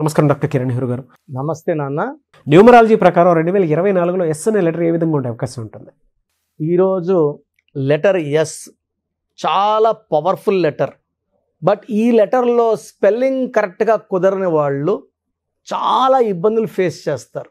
నమస్కారం doctor Kiran hero గారు నమస్తే నాన్న న్యూమరాలజీ ప్రకారం రెండు వేల ఇరవై నాలుగులో ఎస్ అనే లెటర్ ఏ విధంగా ఉండే అవకాశం ఉంటుంది ఈరోజు లెటర్ ఎస్ చాలా పవర్ఫుల్ లెటర్ బట్ ఈ లెటర్లో స్పెల్లింగ్ కరెక్ట్గా కుదరని వాళ్ళు చాలా ఇబ్బందులు ఫేస్ చేస్తారు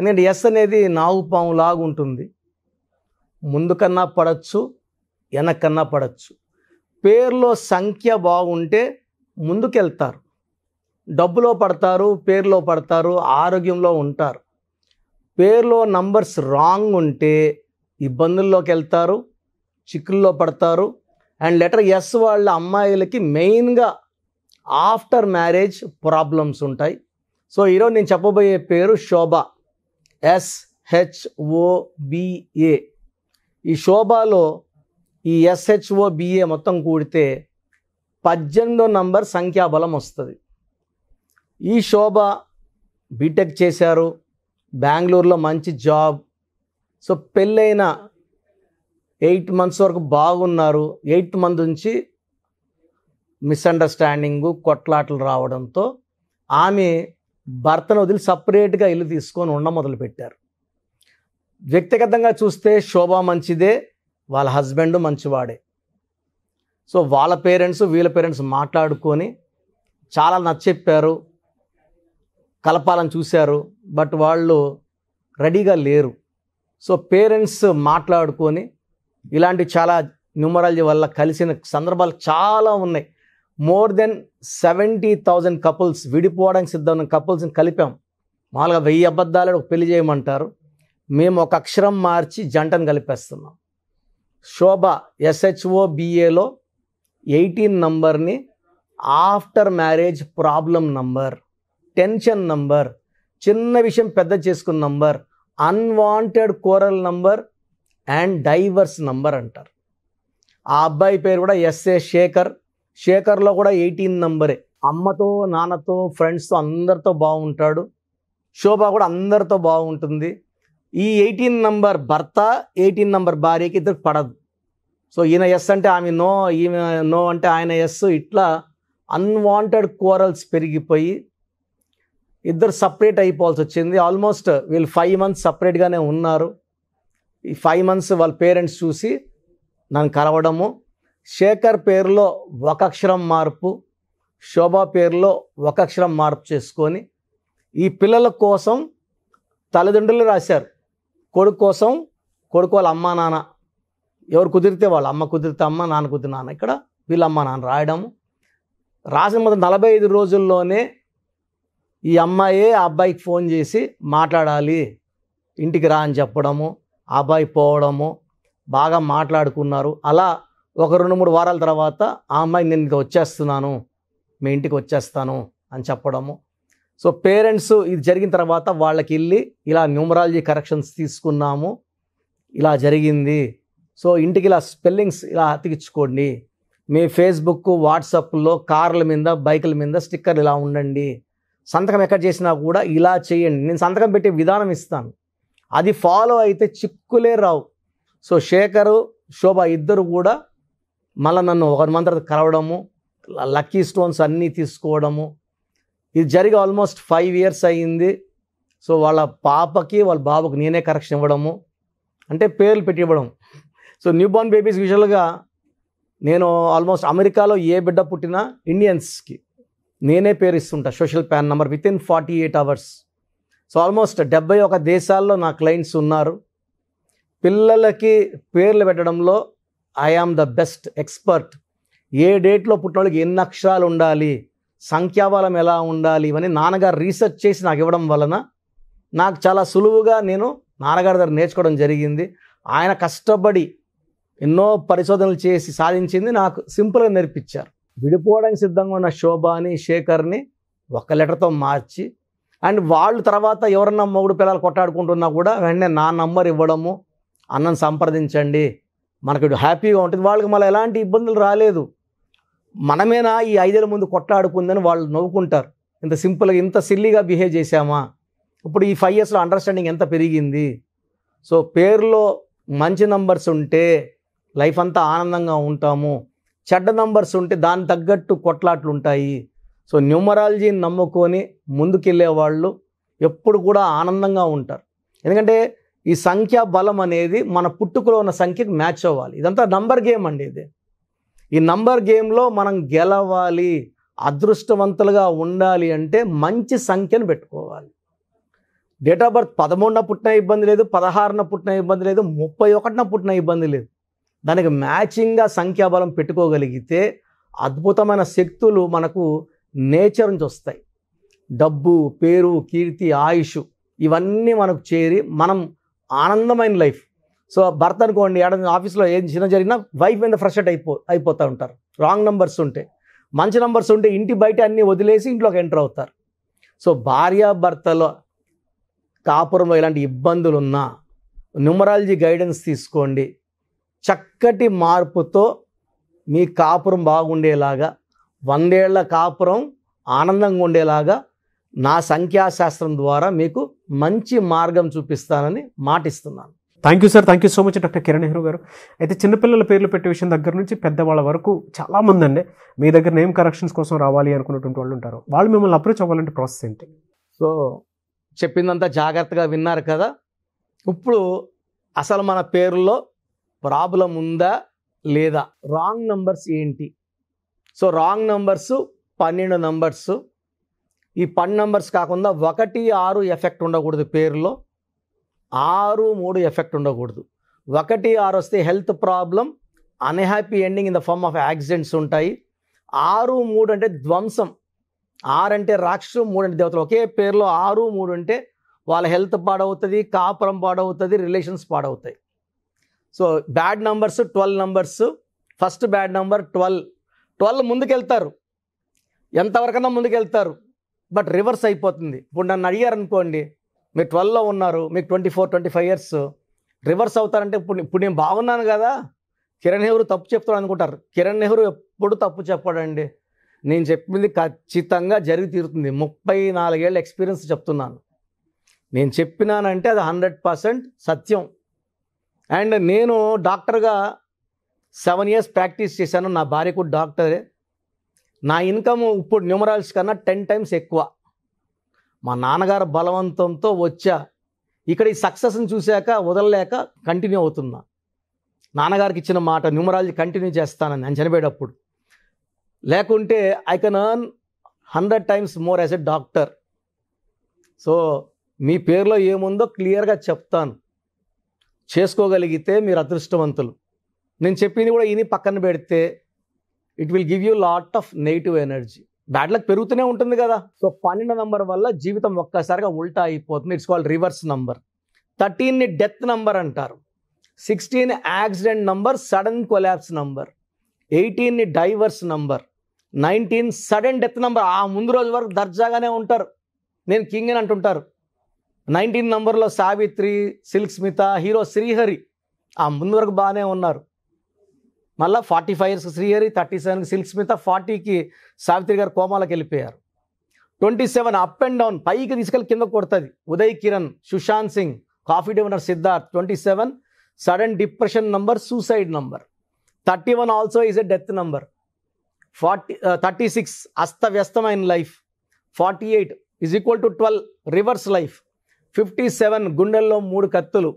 ఎందుకంటే ఎస్ అనేది నాగుపాము లాగుంటుంది ముందుకన్నా పడచ్చు వెనకన్నా పడచ్చు పేర్లో సంఖ్య బాగుంటే ముందుకెళ్తారు డబ్బులో పడతారు పేరులో పడతారు ఆరోగ్యంలో ఉంటారు పేరులో నంబర్స్ రాంగ్ ఉంటే ఇబ్బందుల్లోకి వెళ్తారు చిక్కుల్లో పడతారు అండ్ లెటర్ ఎస్ వాళ్ళ అమ్మాయిలకి మెయిన్గా ఆఫ్టర్ మ్యారేజ్ ప్రాబ్లమ్స్ ఉంటాయి సో ఈరోజు నేను చెప్పబోయే పేరు శోభ ఎస్హెచ్ఓబిఏ ఈ శోభలో ఈ ఎస్హెచ్ఓబిఏ మొత్తం కూడితే పద్దెనిమిదో నంబర్ సంఖ్యాబలం వస్తుంది ఈ శోభ బీటెక్ చేశారు బెంగళూరులో మంచి జాబ్ సో పెళ్ళైన ఎయిట్ మంత్స్ వరకు బాగున్నారు ఎయిత్ మంత్ నుంచి మిస్అండర్స్టాండింగు కొట్లాటలు రావడంతో ఆమె భర్తను వదిలి సపరేట్గా ఇల్లు తీసుకొని ఉండ మొదలుపెట్టారు వ్యక్తిగతంగా చూస్తే శోభ మంచిదే వాళ్ళ హస్బెండ్ మంచివాడే సో వాళ్ళ పేరెంట్స్ వీళ్ళ పేరెంట్స్ మాట్లాడుకొని చాలా నచ్చెప్పారు కలపాలని చూశారు బట్ వాళ్ళు రెడీగా లేరు సో పేరెంట్స్ మాట్లాడుకొని ఇలాంటి చాలా న్యూమరాలజీ వల్ల కలిసిన సందర్భాలు చాలా ఉన్నాయి more than seventy thousand couples విడిపోవడానికి సిద్ధమైన కపుల్స్ని కలిపాం మామూలుగా వెయ్యి అబద్ధాలు ఒక పెళ్లి చేయమంటారు మేము ఒక అక్షరం మార్చి జంటను కలిపేస్తున్నాం శోభ ఎస్హెచ్ఓ బిఏలో ఎయిటీన్ నంబర్ని after marriage problem number tension number చిన్న విషయం పెద్ద చేసుకున్న number unwanted quarrel number and divorce number అంటారు ఆ అబ్బాయి పేరు కూడా ఎస్ఏ శేఖర్ శేఖర్లో కూడా ఎయిటీన్ నంబరే అమ్మతో నాన్నతో ఫ్రెండ్స్తో అందరితో బాగుంటాడు శోభ కూడా అందరితో బాగుంటుంది ఈ ఎయిటీన్ నంబర్ భర్త ఎయిటీన్ నంబర్ భార్యకి ఇద్దరు పడదు సో ఈయన ఎస్ అంటే ఆమె నో ఈమె నో అంటే ఆయన ఎస్ ఇట్లా అన్వాంటెడ్ కోరల్స్ పెరిగిపోయి ఇద్దరు సపరేట్ అయిపోవాల్సి వచ్చింది ఆల్మోస్ట్ వీళ్ళు ఫైవ్ మంత్స్ సపరేట్గానే ఉన్నారు ఈ ఫైవ్ మంత్స్ వాళ్ళ పేరెంట్స్ చూసి నన్ను కలవడము శేఖర్ పేరులో ఒక అక్షరం మార్పు శోభా పేరులో ఒక అక్షరం మార్పు చేసుకొని ఈ పిల్లల కోసం తల్లిదండ్రులు రాశారు కొడుకు కోసం కొడుకు వాళ్ళ అమ్మ నాన్న ఎవరు కుదిరితే వాళ్ళ అమ్మ కుదిరితే అమ్మ నాన్న కుదిరి నాన్న ఇక్కడ వీళ్ళ నాన్న రాయడము రాసిన మొత్తం నలభై ఐదు రోజుల్లోనే ఈ అమ్మాయి ఆ అబ్బాయికి ఫోన్ చేసి మాట్లాడాలి ఇంటికి రా అని చెప్పడము ఆ అబ్బాయి పోవడము బాగా మాట్లాడుకున్నారు అలా ఒక రెండు మూడు వారాల తర్వాత ఆ అమ్మాయి నేను ఇంకా వచ్చేస్తున్నాను మీ ఇంటికి వచ్చేస్తాను అని చెప్పడము సో పేరెంట్స్ ఇది జరిగిన తర్వాత వాళ్ళకి వెళ్ళి ఇలా న్యూమరాలజీ కరెక్షన్స్ తీసుకున్నాము ఇలా జరిగింది సో ఇంటికి ఇలా స్పెల్లింగ్స్ ఇలా అతికించుకోండి మీ ఫేస్బుక్ వాట్సాప్లో కార్ల మీద బైకుల మీద స్టిక్కర్లు ఇలా ఉండండి సంతకం ఎక్కడ చేసినా కూడా ఇలా చేయండి నేను సంతకం పెట్టే విధానం ఇస్తాను అది ఫాలో అయితే చిక్కులే రావు సో శేఖరు శోభ ఇద్దరు కూడా మళ్ళీ నన్ను ఒక మంత్ర కలవడము లక్కీ స్టోన్స్ అన్నీ తీసుకోవడము ఇది జరిగి ఆల్మోస్ట్ ఫైవ్ ఇయర్స్ అయ్యింది సో వాళ్ళ పాపకి వాళ్ళ బాబుకి నేనే కరెక్షన్ ఇవ్వడము అంటే పేర్లు పెట్టి ఇవ్వడం సో న్యూ బోర్న్ బేబీస్ విజువల్గా నేను ఆల్మోస్ట్ అమెరికాలో ఏ బిడ్డ పుట్టినా ఇండియన్స్కి నేనే పేరు ఇస్తుంటా social pan number within forty eight hours so almost డెబ్బై ఒక దేశాల్లో నా క్లయింట్స్ ఉన్నారు పిల్లలకి పేర్లు పెట్టడంలో I am the best expert ఏ డేట్లో పుట్టిన వాళ్ళకి ఎన్ని అక్షరాలు ఉండాలి సంఖ్యాబలం ఎలా ఉండాలి ఇవన్నీ నాన్నగారు రీసెర్చ్ చేసి నాకు ఇవ్వడం వలన నాకు చాలా సులువుగా నేను నాన్నగారి దగ్గర నేర్చుకోవడం జరిగింది ఆయన కష్టపడి ఎన్నో పరిశోధనలు చేసి సాధించింది నాకు సింపుల్గా నేర్పించారు విడిపోవడానికి సిద్ధంగా ఉన్న శోభాని శేఖర్ని ఒక లెటర్తో మార్చి అండ్ వాళ్ళు తర్వాత ఎవరన్నా మొగుడు పిల్లలు కొట్టాడుకుంటున్నా కూడా వెంటనే నా నంబర్ ఇవ్వడము అన్నను సంప్రదించండి మనకి హ్యాపీగా ఉంటుంది వాళ్ళకి మళ్ళీ ఎలాంటి ఇబ్బందులు రాలేదు మనమేనా ఈ ఐదేళ్ళ ముందు కొట్లాడుకుందని వాళ్ళు నవ్వుకుంటారు ఇంత సింపుల్గా ఇంత సిల్లీగా బిహేవ్ చేశామా ఇప్పుడు ఈ ఫైవ్ ఇయర్స్లో అండర్స్టాండింగ్ ఎంత పెరిగింది సో పేరులో మంచి నంబర్స్ ఉంటే లైఫ్ అంతా ఆనందంగా ఉంటాము చెడ్డ నంబర్స్ ఉంటే దాని తగ్గట్టు కొట్లాట్లు ఉంటాయి సో న్యూమరాలజీని నమ్ముకొని ముందుకెళ్ళే వాళ్ళు ఎప్పుడు కూడా ఆనందంగా ఉంటారు ఎందుకంటే ఈ సంఖ్యా బలం అనేది మన పుట్టుకలో ఉన్న సంఖ్యకు మ్యాచ్ అవ్వాలి ఇదంతా నంబర్ గేమ్ అండి ఇది ఈ నంబర్ గేమ్లో మనం గెలవాలి అదృష్టవంతులుగా ఉండాలి అంటే మంచి సంఖ్యను పెట్టుకోవాలి డేట్ ఆఫ్ బర్త్ పదమూడున పుట్టిన ఇబ్బంది లేదు పదహారున పుట్టిన ఇబ్బంది లేదు ముప్పై ఒకటిన పుట్టిన ఇబ్బంది లేదు దానికి మ్యాచింగ్గా సంఖ్యాబలం పెట్టుకోగలిగితే అద్భుతమైన శక్తులు మనకు నేచర్ నుంచి వస్తాయి డబ్బు పేరు కీర్తి ఆయుష్ ఇవన్నీ మనకు చేరి మనం ఆనందమైన లైఫ్ సో భర్త అనుకోండి ఏడ ఆఫీస్లో ఏం చిన్న జరిగినా వైఫ్ మీద ఫ్రెష్ అట్ అయిపో అయిపోతూ ఉంటారు రాంగ్ నెంబర్స్ ఉంటే మంచి నెంబర్స్ ఉంటే ఇంటి బయట అన్నీ వదిలేసి ఇంట్లోకి ఎంటర్ అవుతారు సో భార్యాభర్తలో కాపురంలో ఇలాంటి ఇబ్బందులు ఉన్నా న్యూమరాలజీ గైడెన్స్ తీసుకోండి చక్కటి మార్పుతో మీ కాపురం బాగుండేలాగా వందేళ్ల కాపురం ఆనందంగా ఉండేలాగా నా సంఖ్యాశాస్త్రం ద్వారా మీకు మంచి మార్గం చూపిస్తానని మాటిస్తున్నాను thank you sir thank you so much doctor Kiran Nehru గారు అయితే చిన్నపిల్లల పేర్లు పెట్టే విషయం దగ్గర నుంచి పెద్దవాళ్ళ వరకు చాలామంది అండి మీ దగ్గర నేమ్ కరెక్షన్స్ కోసం రావాలి అనుకున్నటువంటి వాళ్ళు ఉంటారు వాళ్ళు మిమ్మల్ని అప్రోచ్ అవ్వాలంటే ప్రాసెస్ ఏంటి సో చెప్పిందంతా జాగ్రత్తగా విన్నారు కదా ఇప్పుడు అసలు మన పేరులో ప్రాబ్లం ఉందా లేదా రాంగ్ నంబర్స్ ఏంటి సో రాంగ్ నంబర్స్ పన్నెండు నంబర్స్ ఈ పన్ నంబర్స్ కాకుండా ఒకటి ఆరు ఎఫెక్ట్ ఉండకూడదు పేరులో ఆరు మూడు ఎఫెక్ట్ ఉండకూడదు ఒకటి ఆరు వస్తే health problem unhappy ending in the form of accidents ఉంటాయి ఆరు మూడు అంటే ధ్వంసం ఆరు అంటే రాక్షసు మూడు అంటే దేవతలు ఒకే పేరులో ఆరు మూడు అంటే వాళ్ళ హెల్త్ పాడవుతుంది కాపురం పాడవుతుంది రిలేషన్స్ పాడవుతాయి so bad numbers twelve numbers first bad number twelve twelve ముందుకెళ్తారు ఎంతవరకన్నా ముందుకెళ్తారు బట్ రివర్స్ అయిపోతుంది ఇప్పుడు నన్ను అనుకోండి మీరు ట్వెల్వ్లో ఉన్నారు మీకు twenty four twenty five years reverse అవుతారంటే ఇప్పుడు ఇప్పుడు నేను బాగున్నాను కదా కిరణ్ నెహ్రూ తప్పు చెప్తాడు అనుకుంటారు కిరణ్ నెహ్రూ ఎప్పుడు తప్పు చెప్పాడండి నేను చెప్పింది ఖచ్చితంగా జరిగి తీరుతుంది ముప్పై నాలుగేళ్ళ ఎక్స్పీరియన్స్ చెప్తున్నాను నేను చెప్పినానంటే అది హండ్రెడ్ పర్సెంట్ సత్యం అండ్ నేను డాక్టర్గా సెవెన్ ఇయర్స్ ప్రాక్టీస్ చేశాను నా భార్య కూడా డాక్టరే నా ఇన్కమ్ ఇప్పుడు న్యూమరాల్స్ కన్నా టెన్ టైమ్స్ ఎక్కువ మా నాన్నగారు బలవంతంతో వచ్చా ఇక్కడ ఈ సక్సెస్ని చూశాక వదలలేక కంటిన్యూ అవుతున్నా నాన్నగారికి ఇచ్చిన మాట న్యూమరాలజీ కంటిన్యూ చేస్తానని నేను చనిపోయేటప్పుడు లేకుంటే I can earn hundred times more as a doctor so మీ పేరులో ఏముందో క్లియర్గా చెప్తాను చేసుకోగలిగితే మీరు అదృష్టవంతులు నేను చెప్పింది కూడా ఇని పక్కన పెడితే it will give you lot of negative energy bad luck పెరుగుతూనే ఉంటుంది కదా సో పన్నెండు నంబర్ వల్ల జీవితం ఒక్కసారిగా ఉల్టా అయిపోతుంది ఇట్స్ కాల్డ్ రివర్స్ నంబర్ థర్టీన్ని డెత్ నంబర్ అంటారు sixteen accident number sudden collapse number ఎయిటీన్ని divorce number nineteen sudden death number ఆ ముందు రోజు వరకు దర్జాగానే ఉంటారు నేను కింగ్ అని అంటుంటారు నైన్టీన్ నంబర్లో సావిత్రి సిల్క్ స్మిత హీరో శ్రీహరి ఆ ముందు వరకు బాగానే ఉన్నారు మళ్ళీ ఫార్టీ ఫైవ్స్ శ్రీహరి థర్టీ సెవెన్కి సిల్క్ స్మిత ఫార్టీకి సావిత్రి గారు కోమాలకు వెళ్ళిపోయారు twenty seven up and down పైకి తీసుకెళ్ళి కింద కొడుతుంది Uday Kiran Sushant Singh coffee day owner Siddharth twenty seven sudden depression number suicide number thirty one also is a death number forty thirty six అస్తవ్యస్తమైన life forty eight is equal to twelve reverse life fifty seven గుండెల్లో మూడు కత్తులు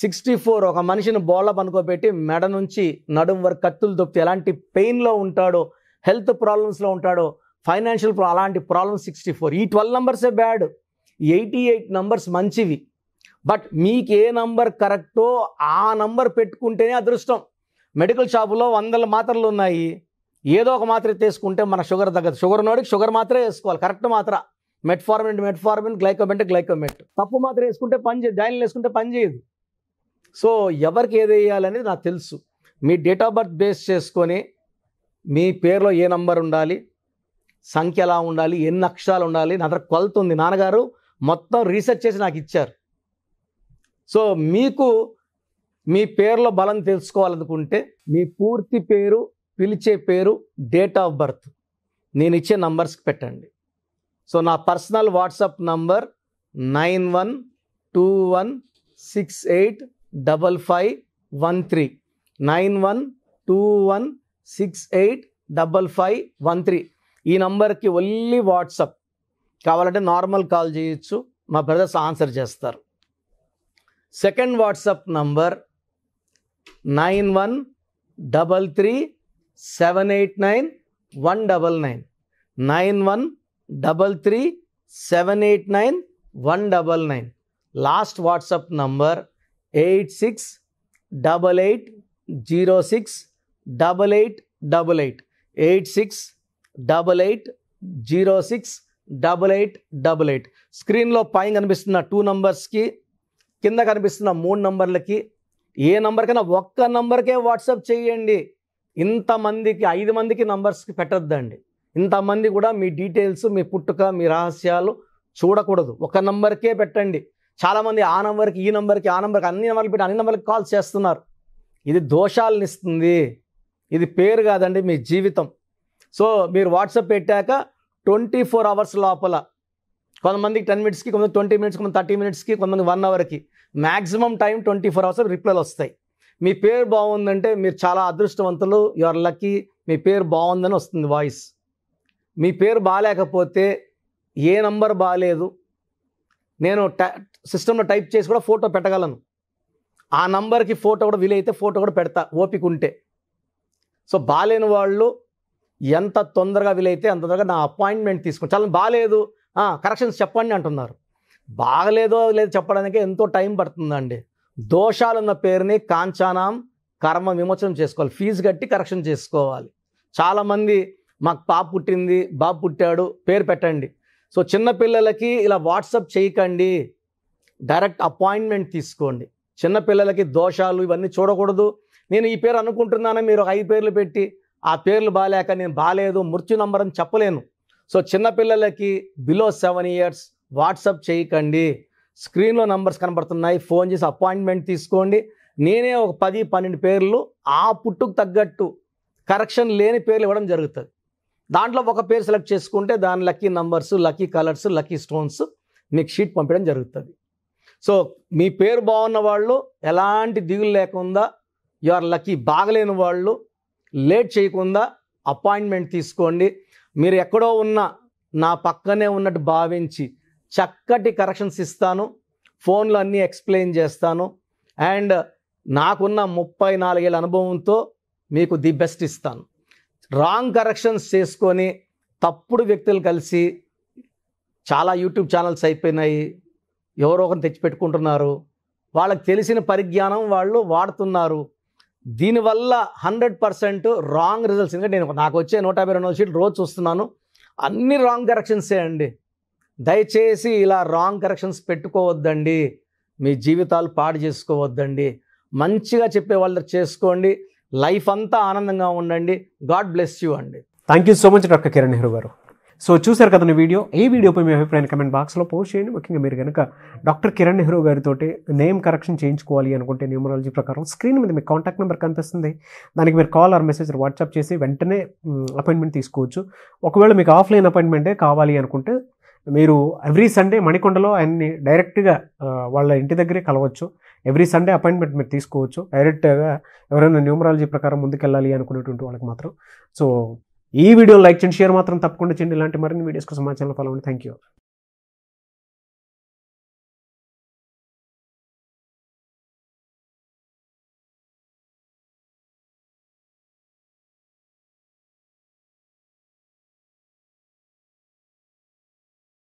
sixty four ఒక మనిషిని బోళ్ళ పనుకోబెట్టి మెడ నుంచి నడుం వరకు కత్తులు దొప్పి ఎలాంటి పెయిన్లో ఉంటాడో హెల్త్ ప్రాబ్లమ్స్లో ఉంటాడో ఫైనాన్షియల్ ప్రా అలాంటి ప్రాబ్లమ్ సిక్స్టీ ఫోర్ ఈ ట్వెల్వ్ నంబర్సే బ్యాడ్ ఎయిటీ ఎయిట్ నంబర్స్ మంచివి బట్ మీకు ఏ నంబర్ కరెక్టో ఆ నంబర్ పెట్టుకుంటేనే అదృష్టం మెడికల్ షాపులో వందల మాత్రలు ఉన్నాయి ఏదో ఒక మాత్ర తీసుకుంటే మన షుగర్ తగ్గదు షుగర్ ఉన్నవాడికి షుగర్ మాత్రమే వేసుకోవాలి కరెక్ట్ మాత్ర మెట్ఫార్మిన్ ఫార్మెంట్ మెట్ఫార్మిన్ గ్లైకోమెట్ అంటే గ్లైకోమెట్ తప్పు మాత్రం వేసుకుంటే పని చేయదు జాయిన్ వేసుకుంటే పని చేయదు సో ఎవరికి ఏది వేయాలనేది నాకు తెలుసు మీ డేట్ ఆఫ్ బర్త్ బేస్ చేసుకొని మీ పేరులో ఏ నంబర్ ఉండాలి సంఖ్య ఎలా ఉండాలి ఎన్ని అక్షరాలు ఉండాలి నా దగ్గర కొలత ఉంది నాన్నగారు మొత్తం రీసెర్చ్ చేసి నాకు ఇచ్చారు సో మీకు మీ పేరులో బలం తెలుసుకోవాలనుకుంటే మీ పూర్తి పేరు పిలిచే పేరు డేట్ ఆఫ్ బర్త్ నేను ఇచ్చే నంబర్స్కి పెట్టండి సో నా personal WhatsApp number nine one two one six eight double five one three nine one two one six eight double five one three ఈ నంబర్కి ఓన్లీ వాట్సప్ కావాలంటే నార్మల్ కాల్ చేయొచ్చు మా brothers answer చేస్తారు second WhatsApp number nine one double three seven eight nine one double nine nine one double three seven eight nine one double nine last WhatsApp number eight six double eight zero six double eight double eight eight six double eight zero six double eight double eight స్క్రీన్లో పైన కనిపిస్తున్న two నంబర్స్కి కింద కనిపిస్తున్న మూడు నంబర్లకి ఏ నంబర్కైనా ఒక్క నంబర్కే WhatsApp చేయండి ఇంతమందికి ఐదు మందికి నంబర్స్కి పెట్టద్దండి ఇంతమంది కూడా మీ డీటెయిల్స్ మీ పుట్టుక మీ రహస్యాలు చూడకూడదు ఒక నంబర్కే పెట్టండి చాలామంది ఆ నంబర్కి ఈ నంబర్కి ఆ నంబర్కి అన్ని నెంబర్లు పెట్టి అన్ని నంబర్కి కాల్ చేస్తున్నారు ఇది దోషాలను ఇస్తుంది ఇది పేరు కాదండి మీ జీవితం సో మీరు వాట్సాప్ పెట్టాక ట్వంటీ ఫోర్ అవర్స్ లోపల కొంతమందికి టెన్ మినిట్స్కి కొంతమంది ట్వంటీ మినిట్స్ కొంతమంది థర్టీ మినిట్స్కి కొంతమంది వన్ అవర్కి maximum time twenty four hours రిప్లైలు వస్తాయి మీ పేరు బాగుందంటే మీరు చాలా అదృష్టవంతులు యు ఆర్ లక్కీ మీ పేరు బాగుందని వస్తుంది వాయిస్ మీ పేరు బాగాలేకపోతే ఏ నంబర్ బాగాలేదు నేను సిస్టంలో టైప్ చేసి కూడా ఫోటో పెట్టగలను ఆ నంబర్కి ఫోటో కూడా వీలైతే ఫోటో కూడా పెడతా ఓపిక ఉంటే సో బాగాలేని వాళ్ళు ఎంత తొందరగా వీలైతే అంత తొందరగా నా అపాయింట్మెంట్ తీసుకుని చాలా బాగాలేదు కరెక్షన్స్ చెప్పండి అంటున్నారు బాగలేదో లేదో చెప్పడానికి ఎంతో టైం పడుతుందండి దోషాలున్న పేరుని కాంచానాం కర్మ విమోచనం చేసుకోవాలి ఫీజు కట్టి కరెక్షన్ చేసుకోవాలి చాలామంది మాకు పాప పుట్టింది బాబు పుట్టాడు పేరు పెట్టండి సో చిన్నపిల్లలకి ఇలా వాట్సప్ చేయకండి డైరెక్ట్ అపాయింట్మెంట్ తీసుకోండి చిన్నపిల్లలకి దోషాలు ఇవన్నీ చూడకూడదు నేను ఈ పేరు అనుకుంటున్నాను మీరు ఐదు పేర్లు పెట్టి ఆ పేర్లు బాగాలేక నేను బాగాలేదు మృత్యు నంబర్ అని చెప్పలేను సో చిన్నపిల్లలకి బిలో సెవెన్ ఇయర్స్ వాట్సప్ చేయకండి స్క్రీన్లో నంబర్స్ కనబడుతున్నాయి ఫోన్ చేసి అపాయింట్మెంట్ తీసుకోండి నేనే ఒక పది పన్నెండు పేర్లు ఆ పుట్టుకు తగ్గట్టు కరెక్షన్ లేని పేర్లు ఇవ్వడం జరుగుతుంది దాంట్లో ఒక పేరు సెలెక్ట్ చేసుకుంటే దాని lucky numbers lucky colours lucky stones మీకు షీట్ పంపించడం జరుగుతుంది సో మీ పేరు బాగున్న వాళ్ళు ఎలాంటి దిగులు లేకుండా యు ఆర్ లక్కీ బాగలేని వాళ్ళు లేట్ చేయకుండా అపాయింట్మెంట్ తీసుకోండి మీరు ఎక్కడో ఉన్న నా పక్కనే ఉన్నట్టు భావించి చక్కటి కరెక్షన్స్ ఇస్తాను ఫోన్లో అన్నీ ఎక్స్ప్లెయిన్ చేస్తాను అండ్ నాకున్న ముప్పై నాలుగేళ్ళ అనుభవంతో మీకు ది బెస్ట్ ఇస్తాను రాంగ్ కరెక్షన్స్ చేసుకొని తప్పుడు వ్యక్తులు కలిసి చాలా యూట్యూబ్ ఛానల్స్ అయిపోయినాయి ఎవరో ఒకరిని తెచ్చిపెట్టుకుంటున్నారు వాళ్ళకి తెలిసిన పరిజ్ఞానం వాళ్ళు వాడుతున్నారు దీనివల్ల హండ్రెడ్ పర్సెంట్ రాంగ్ రిజల్ట్స్ ఎందుకంటే నేను నాకు వచ్చే నూట యాభై రెండు షీట్లు రోజు చూస్తున్నాను అన్ని రాంగ్ కరెక్షన్సే అండి దయచేసి ఇలా రాంగ్ కరెక్షన్స్ పెట్టుకోవద్దండి మీ జీవితాలు పాడు చేసుకోవద్దండి మంచిగా చెప్పే వాళ్ళు చేసుకోండి లైఫ్ అంతా ఆనందంగా ఉండండి గాడ్ బ్లెస్ యూ అండి thank you so much doctor Kiran Nehru garu so చూశారు కదా వీడియో ఏ వీడియోపై మీ అభిప్రాయం కమెంట్ బాక్స్లో పోస్ట్ చేయండి ముఖ్యంగా మీరు కనుక డాక్టర్ కిరణ్ నెహ్రూ గారితో నేమ్ కరెక్షన్ చేయించుకోవాలి అనుకుంటే న్యూమరాలజీ ప్రకారం స్క్రీన్ మీద మీ కాంటాక్ట్ నెంబర్ కనిపిస్తుంది దానికి మీరు కాల్ ఆర్ మెసేజ్ వాట్సాప్ చేసి వెంటనే అపాయింట్మెంట్ తీసుకోవచ్చు ఒకవేళ మీకు ఆఫ్లైన్ అపాయింట్మెంటే కావాలి అనుకుంటే మీరు ఎవ్రీ సండే మణికొండలో ఆయన్ని డైరెక్ట్గా వాళ్ళ ఇంటి దగ్గరే కలవచ్చు ఎవ్రీ సండే అపాయింట్మెంట్ మీరు తీసుకోవచ్చు డైరెక్ట్గా ఎవరైనా న్యూమరాలజీ ప్రకారం ముందుకెళ్ళాలి అనుకునేటువంటి వాళ్ళకి మాత్రం సో ఈ వీడియో లైక్ చేయండి షేర్ మాత్రం తప్పకుండా చేయండి ఇలాంటి మరిన్ని వీడియోస్ కోసం మా ఛానల్ ఫాలో థ్యాంక్ యూ